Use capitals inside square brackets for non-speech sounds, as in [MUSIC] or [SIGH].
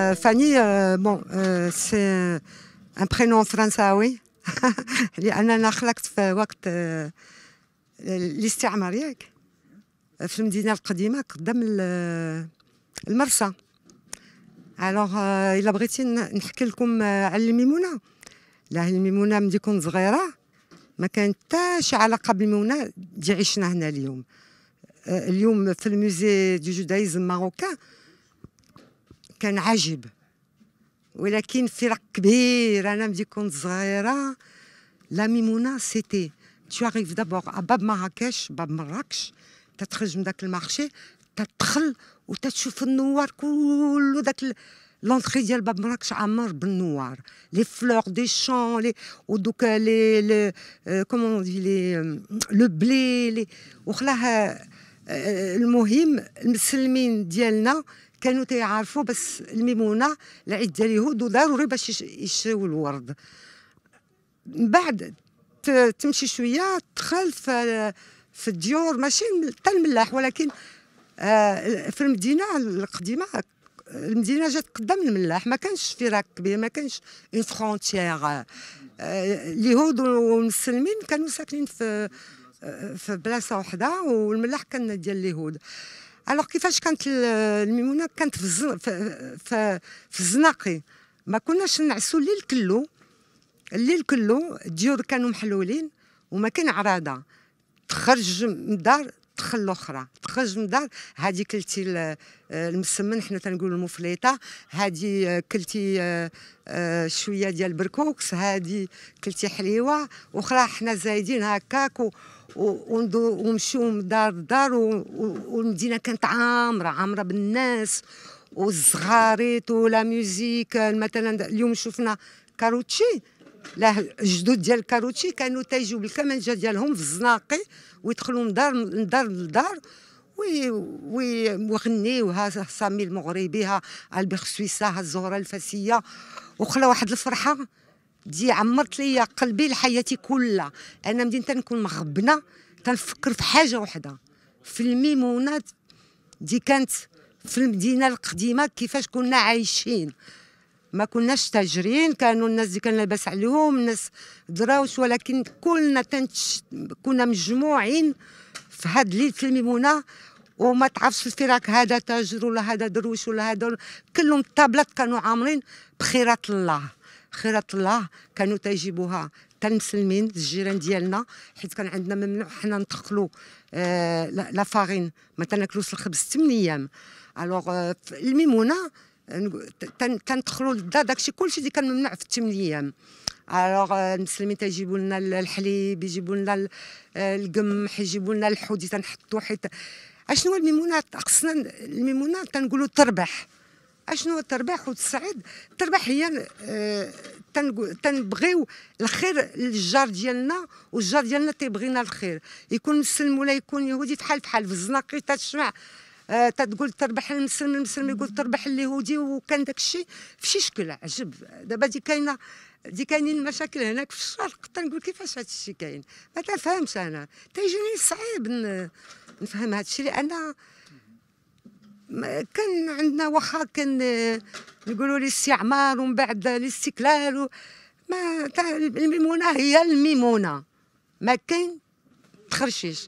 Euh, بون euh, bon, euh, c'est un prénom فرنساوي ah [LAUGHS] لأننا خلقت في وقت الاستعمار آه، ياك في المدينة القديمة قدام آه، المرسى الوغ آه، إلا بغيتي نحكي لكم على الميمونة لا الميمونة ملي كنت صغيرة ما كانت حتى شي علاقة بالميمونة اللي عشنا هنا اليوم اليوم في الموزي دو جودايزم ماروكان كان عجيب ولكن فرق كبير انا ملي كنت صغيره لا ميمونه سيتي tu اريف d'abord à باب مراكش باب مراكش تتخرج من داك المارشي تدخل وتتشوف النوار كله داك لونتري ديال باب مراكش عامر بالنوار لي فلور دي شون لي ودوك لي كومون دي لي لو بلي لي المهم المسلمين ديالنا كانوا تيعرفوا بس الميمونه العيد ديال اليهود وضروري باش يشريو الورد من بعد تمشي شويه تدخل في في الديور ماشي حتى الملاح ولكن آه، في المدينه القديمه المدينه جات قدام الملاح ما كانش فراق كبير ما كانش اون آه، فرونتيير اليهود والمسلمين كانوا ساكنين في آه، في بلاصه وحده والملاح كان ديال اليهود الوغ كيفاش كانت الميمونه كانت في الزن... في, في, الزناقي ما كناش نعسوا الليل كله الليل كله الديور كانوا محلولين وما كان عراده تخرج من الدار تدخل الاخرى تخرج من الدار هذه كلتي آه، المسمن حنا تنقولوا المفليطه هذه آه، كلتي آه، شويه ديال بركوكس هذه كلتي حليوه اخرى حنا زايدين هكاك و... ومشيو من دار لدار والمدينه كانت عامره عامره بالناس والزغاريط ولا ميوزيك مثلا اليوم شفنا كاروتشي لا الجدود ديال الكاروتشي كانوا تيجوا بالكمنجه ديالهم في الزناقي ويدخلوا من دار من دار لدار وي وي وغنيوها سامي المغربي ها البيخ سويسا ها الزهره الفاسيه وخلا واحد الفرحه دي عمرت لي قلبي لحياتي كلها انا مدين تنكون مغبنه تنفكر في حاجه وحده في الميمونات دي كانت في المدينه القديمه كيفاش كنا عايشين ما كناش تاجرين كانوا الناس اللي كان لاباس عليهم الناس دراوش ولكن كلنا تنتش كنا مجموعين في هاد في الميمونه وما تعرفش الفراق هذا تاجر ولا هذا درويش ولا هذا كلهم الطابلات كانوا عامرين بخيرات الله خيرات الله كانوا تيجيبوها حتى المسلمين الجيران ديالنا حيت كان عندنا ممنوع حنا ندخلوا آه لا فارين ما تناكلوش الخبز 8 ايام الوغ آه، الميمونه تندخلوا للدار داكشي كلشي اللي كان ممنوع في الثمان ايام الوغ المسلمين تيجيبوا لنا الحليب يجيبوا لنا آه، القمح يجيبوا لنا الحوت تنحطوا حيت اشنو الميمونات خصنا الميمونات تنقولوا تربح اشنو تربح وتسعد التربح هي آه، تنبغيو الخير للجار ديالنا والجار ديالنا تيبغينا الخير يكون مسلم ولا يكون يهودي فحال فحال في الزناقي تتشمع آه، تتقول تربح المسلم المسلم يقول تربح اليهودي وكان داك الشيء في شي شكل عجب دابا دي كاينه دي كاينين المشاكل هناك في الشرق تنقول كيفاش هذا الشيء كاين ما تفهمش انا تيجيني صعيب نفهم هذا الشيء لان كان عندنا واخا كان يقولوا لي الاستعمار ومن بعد الاستقلال ما الميمونه هي الميمونه ما كاين تخرشيش